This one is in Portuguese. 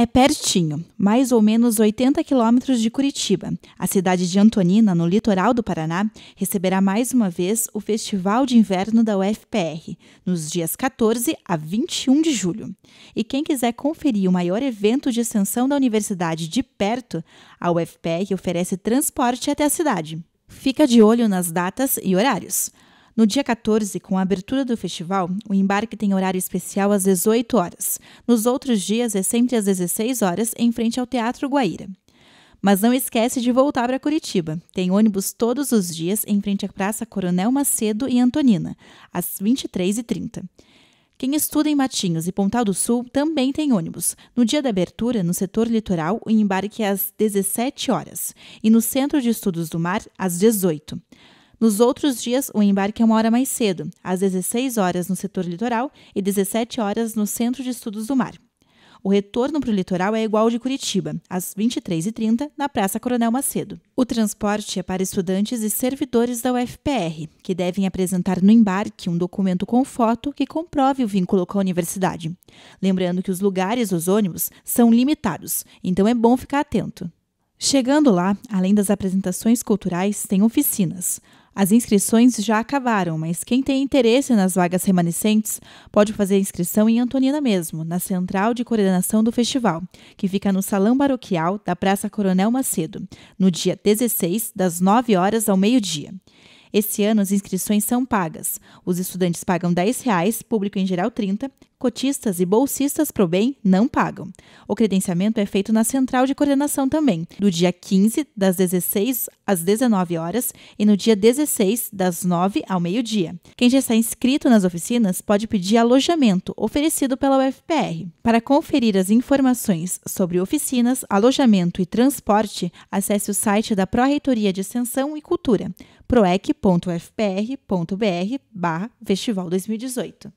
É pertinho, mais ou menos 80 quilômetros de Curitiba. A cidade de Antonina, no litoral do Paraná, receberá mais uma vez o Festival de Inverno da UFPR, nos dias 14 a 21 de julho. E quem quiser conferir o maior evento de extensão da universidade de perto, a UFPR oferece transporte até a cidade. Fica de olho nas datas e horários. No dia 14, com a abertura do festival, o embarque tem horário especial às 18 horas. Nos outros dias é sempre às 16 horas, em frente ao Teatro Guaíra. Mas não esquece de voltar para Curitiba. Tem ônibus todos os dias em frente à Praça Coronel Macedo e Antonina, às 23h30. Quem estuda em Matinhos e Pontal do Sul também tem ônibus. No dia da abertura, no setor litoral, o embarque é às 17 horas e no Centro de Estudos do Mar, às 18. Nos outros dias, o embarque é uma hora mais cedo, às 16 horas no setor litoral e 17 horas no Centro de Estudos do Mar. O retorno para o litoral é igual ao de Curitiba, às 23h30, na Praça Coronel Macedo. O transporte é para estudantes e servidores da UFPR, que devem apresentar no embarque um documento com foto que comprove o vínculo com a universidade. Lembrando que os lugares dos ônibus são limitados, então é bom ficar atento. Chegando lá, além das apresentações culturais, tem oficinas. As inscrições já acabaram, mas quem tem interesse nas vagas remanescentes pode fazer inscrição em Antonina mesmo, na Central de Coordenação do Festival, que fica no Salão Baroquial da Praça Coronel Macedo, no dia 16, das 9 horas ao meio-dia. Esse ano as inscrições são pagas. Os estudantes pagam R$ reais, público em geral R$ 30, cotistas e bolsistas pro bem não pagam. O credenciamento é feito na central de coordenação também, do dia 15 das 16 às 19 horas e no dia 16 das 9 ao meio-dia. Quem já está inscrito nas oficinas pode pedir alojamento oferecido pela UFPR. Para conferir as informações sobre oficinas, alojamento e transporte, acesse o site da Pró-Reitoria de Extensão e Cultura, proecfprbr festival 2018